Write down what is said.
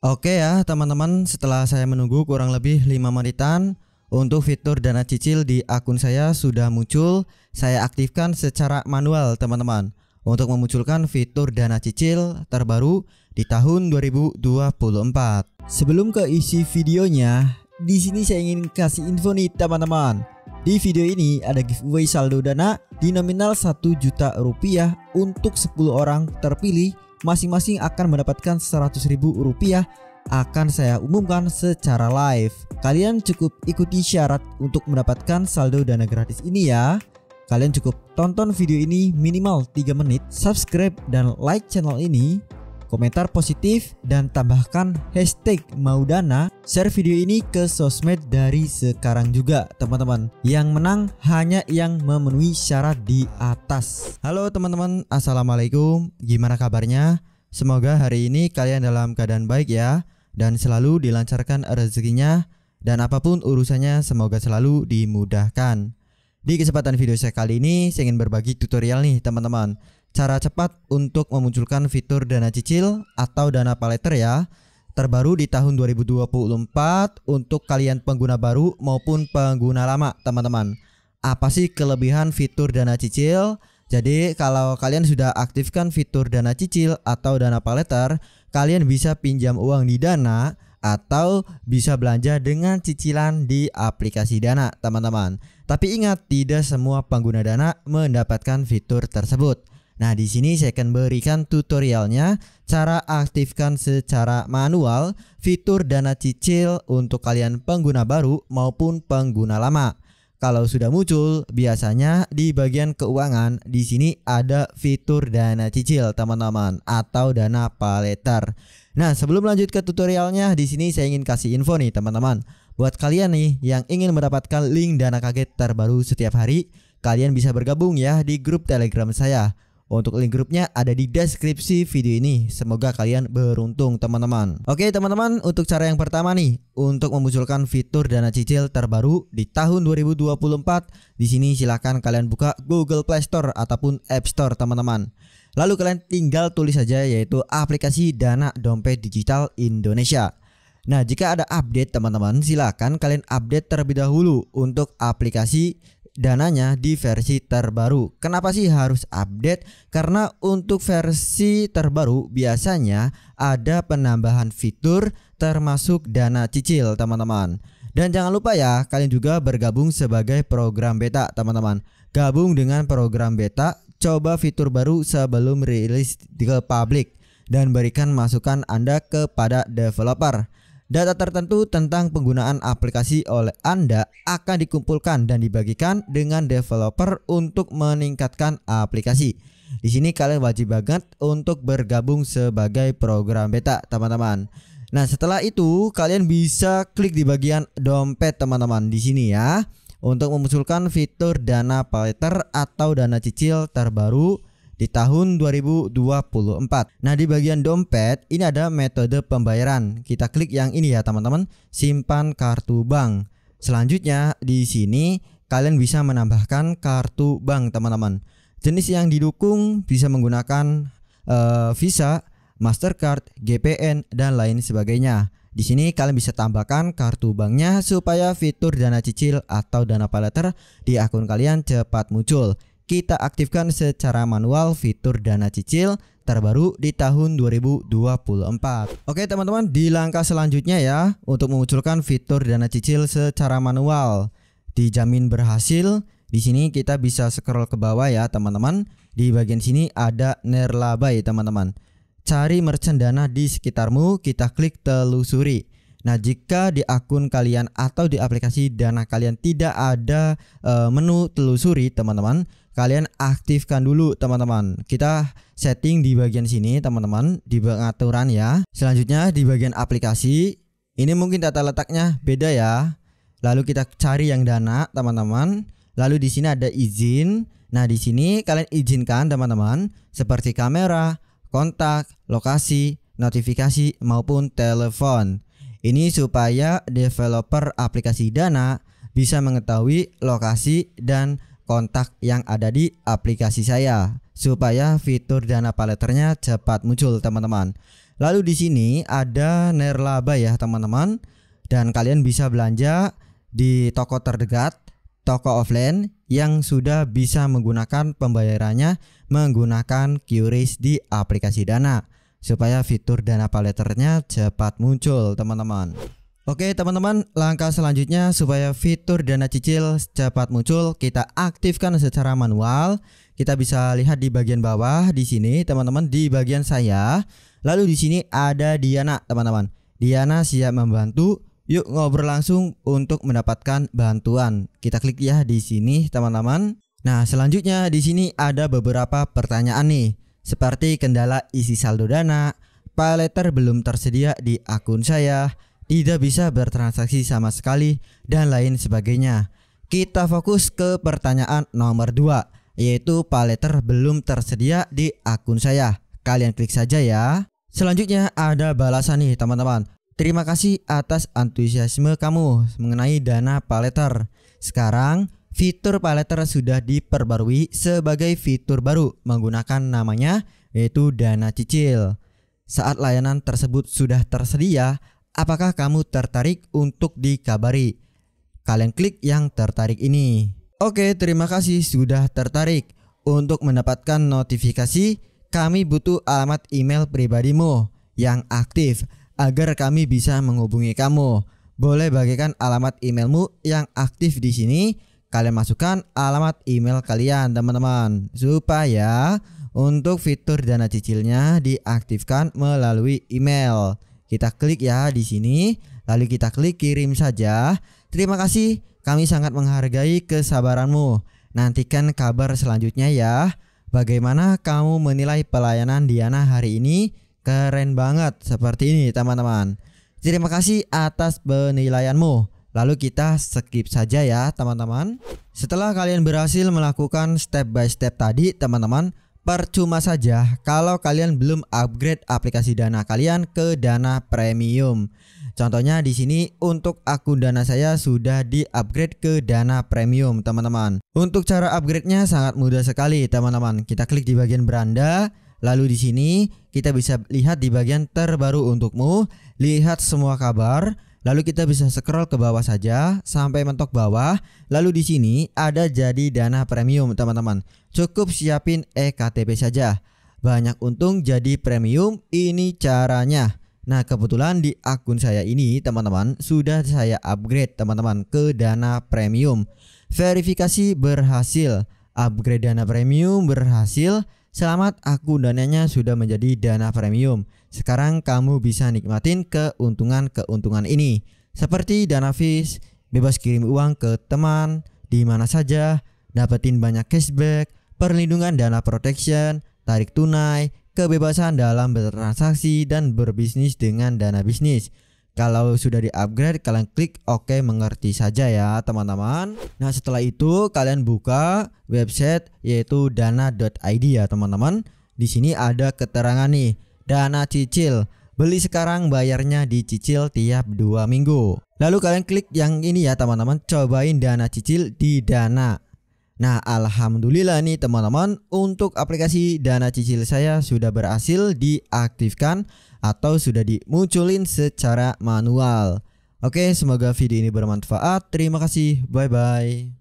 Oke ya teman-teman setelah saya menunggu kurang lebih 5 menitan untuk fitur dana cicil di akun saya sudah muncul Saya aktifkan secara manual teman-teman Untuk memunculkan fitur dana cicil terbaru di tahun 2024 Sebelum ke isi videonya di sini saya ingin kasih info nih teman-teman Di video ini ada giveaway saldo dana di nominal 1 juta rupiah untuk 10 orang terpilih masing-masing akan mendapatkan rp rupiah akan saya umumkan secara live. Kalian cukup ikuti syarat untuk mendapatkan saldo dana gratis ini ya. Kalian cukup tonton video ini minimal 3 menit, subscribe dan like channel ini komentar positif, dan tambahkan hashtag Maudana. Share video ini ke sosmed dari sekarang juga teman-teman. Yang menang hanya yang memenuhi syarat di atas. Halo teman-teman, Assalamualaikum. Gimana kabarnya? Semoga hari ini kalian dalam keadaan baik ya. Dan selalu dilancarkan rezekinya. Dan apapun urusannya semoga selalu dimudahkan. Di kesempatan video saya kali ini, saya ingin berbagi tutorial nih teman-teman cara cepat untuk memunculkan fitur dana cicil atau dana paleter ya terbaru di tahun 2024 untuk kalian pengguna baru maupun pengguna lama teman-teman apa sih kelebihan fitur dana cicil jadi kalau kalian sudah aktifkan fitur dana cicil atau dana paleter kalian bisa pinjam uang di dana atau bisa belanja dengan cicilan di aplikasi Dana, teman-teman. Tapi ingat, tidak semua pengguna Dana mendapatkan fitur tersebut. Nah, di sini saya akan berikan tutorialnya cara aktifkan secara manual fitur dana cicil untuk kalian pengguna baru maupun pengguna lama. Kalau sudah muncul, biasanya di bagian keuangan di sini ada fitur dana cicil, teman-teman, atau dana paleter. Nah, sebelum lanjut ke tutorialnya, di sini saya ingin kasih info nih, teman-teman. Buat kalian nih yang ingin mendapatkan link dana kaget terbaru setiap hari, kalian bisa bergabung ya di grup Telegram saya. Untuk link grupnya ada di deskripsi video ini. Semoga kalian beruntung teman-teman. Oke teman-teman, untuk cara yang pertama nih, untuk memunculkan fitur dana cicil terbaru di tahun 2024, di sini silahkan kalian buka Google Play Store ataupun App Store teman-teman. Lalu kalian tinggal tulis saja yaitu aplikasi Dana Dompet Digital Indonesia. Nah, jika ada update teman-teman, silahkan kalian update terlebih dahulu untuk aplikasi dananya di versi terbaru. Kenapa sih harus update? Karena untuk versi terbaru biasanya ada penambahan fitur termasuk dana cicil, teman-teman. Dan jangan lupa ya, kalian juga bergabung sebagai program beta, teman-teman. Gabung dengan program beta, coba fitur baru sebelum rilis ke publik dan berikan masukan Anda kepada developer. Data tertentu tentang penggunaan aplikasi oleh Anda akan dikumpulkan dan dibagikan dengan developer untuk meningkatkan aplikasi. Di sini kalian wajib banget untuk bergabung sebagai program beta, teman-teman. Nah, setelah itu kalian bisa klik di bagian dompet, teman-teman, di sini ya, untuk memunculkan fitur dana paleter atau dana cicil terbaru di tahun 2024. Nah, di bagian dompet ini ada metode pembayaran. Kita klik yang ini ya, teman-teman, simpan kartu bank. Selanjutnya di sini kalian bisa menambahkan kartu bank, teman-teman. Jenis yang didukung bisa menggunakan uh, Visa, Mastercard, GPN dan lain sebagainya. Di sini kalian bisa tambahkan kartu banknya supaya fitur dana cicil atau dana paleter di akun kalian cepat muncul kita aktifkan secara manual fitur dana cicil terbaru di tahun 2024. Oke teman-teman, di langkah selanjutnya ya untuk memunculkan fitur dana cicil secara manual dijamin berhasil. Di sini kita bisa scroll ke bawah ya teman-teman. Di bagian sini ada nerlaba ya teman-teman. Cari merchant dana di sekitarmu, kita klik telusuri. Nah, jika di akun kalian atau di aplikasi dana kalian tidak ada e, menu telusuri, teman-teman, kalian aktifkan dulu teman-teman. Kita setting di bagian sini teman-teman di pengaturan ya. Selanjutnya di bagian aplikasi ini mungkin tata letaknya beda ya. Lalu kita cari yang dana teman-teman. Lalu di sini ada izin. Nah, di sini kalian izinkan teman-teman seperti kamera, kontak, lokasi, notifikasi maupun telepon. Ini supaya developer aplikasi Dana bisa mengetahui lokasi dan kontak yang ada di aplikasi saya supaya fitur dana paleternya cepat muncul teman-teman. Lalu di sini ada Nerlaba ya teman-teman dan kalian bisa belanja di toko terdekat, toko offline yang sudah bisa menggunakan pembayarannya menggunakan QRIS di aplikasi Dana supaya fitur Dana Paleternya cepat muncul teman-teman. Oke teman-teman, langkah selanjutnya supaya fitur dana cicil cepat muncul, kita aktifkan secara manual. Kita bisa lihat di bagian bawah di sini, teman-teman, di bagian saya. Lalu di sini ada Diana, teman-teman. Diana siap membantu. Yuk ngobrol langsung untuk mendapatkan bantuan. Kita klik ya di sini, teman-teman. Nah, selanjutnya di sini ada beberapa pertanyaan nih, seperti kendala isi saldo dana, pay belum tersedia di akun saya tidak bisa bertransaksi sama sekali, dan lain sebagainya. Kita fokus ke pertanyaan nomor 2, yaitu paleter belum tersedia di akun saya. Kalian klik saja ya. Selanjutnya ada balasan nih teman-teman. Terima kasih atas antusiasme kamu mengenai dana paleter. Sekarang, fitur paleter sudah diperbarui sebagai fitur baru menggunakan namanya yaitu dana cicil. Saat layanan tersebut sudah tersedia, Apakah kamu tertarik untuk dikabari? Kalian klik yang tertarik ini. Oke, terima kasih sudah tertarik. Untuk mendapatkan notifikasi, kami butuh alamat email pribadimu yang aktif agar kami bisa menghubungi kamu. Boleh bagikan alamat emailmu yang aktif di sini. Kalian masukkan alamat email kalian, teman-teman, supaya untuk fitur dana cicilnya diaktifkan melalui email. Kita klik ya di sini, lalu kita klik kirim saja. Terima kasih, kami sangat menghargai kesabaranmu. Nantikan kabar selanjutnya ya. Bagaimana kamu menilai pelayanan Diana hari ini? Keren banget seperti ini, teman-teman. Terima kasih atas penilaianmu. Lalu kita skip saja ya, teman-teman. Setelah kalian berhasil melakukan step by step tadi, teman-teman, Percuma saja kalau kalian belum upgrade aplikasi Dana kalian ke Dana Premium. Contohnya di sini untuk akun Dana saya sudah di-upgrade ke Dana Premium, teman-teman. Untuk cara upgrade-nya sangat mudah sekali, teman-teman. Kita klik di bagian beranda, Lalu di sini kita bisa lihat di bagian terbaru untukmu, lihat semua kabar, Lalu kita bisa scroll ke bawah saja sampai mentok bawah. Lalu di sini ada jadi dana premium, teman-teman. Cukup siapin ektp saja. Banyak untung jadi premium ini caranya. Nah, kebetulan di akun saya ini, teman-teman, sudah saya upgrade, teman-teman, ke dana premium. Verifikasi berhasil, upgrade dana premium berhasil Selamat aku dananya sudah menjadi dana premium. Sekarang kamu bisa nikmatin keuntungan-keuntungan ini. Seperti dana fees, bebas kirim uang ke teman, di mana saja, dapetin banyak cashback, perlindungan dana protection, tarik tunai, kebebasan dalam bertransaksi dan berbisnis dengan dana bisnis. Kalau sudah di-upgrade, kalian klik oke OK, mengerti saja ya, teman-teman. Nah, setelah itu kalian buka website yaitu dana.id ya, teman-teman. Di sini ada keterangan nih, dana cicil. Beli sekarang bayarnya dicicil tiap dua minggu. Lalu kalian klik yang ini ya, teman-teman. Cobain dana cicil di Dana. Nah, alhamdulillah nih teman-teman, untuk aplikasi Dana Cicil saya sudah berhasil diaktifkan atau sudah dimunculin secara manual. Oke, semoga video ini bermanfaat. Terima kasih. Bye bye.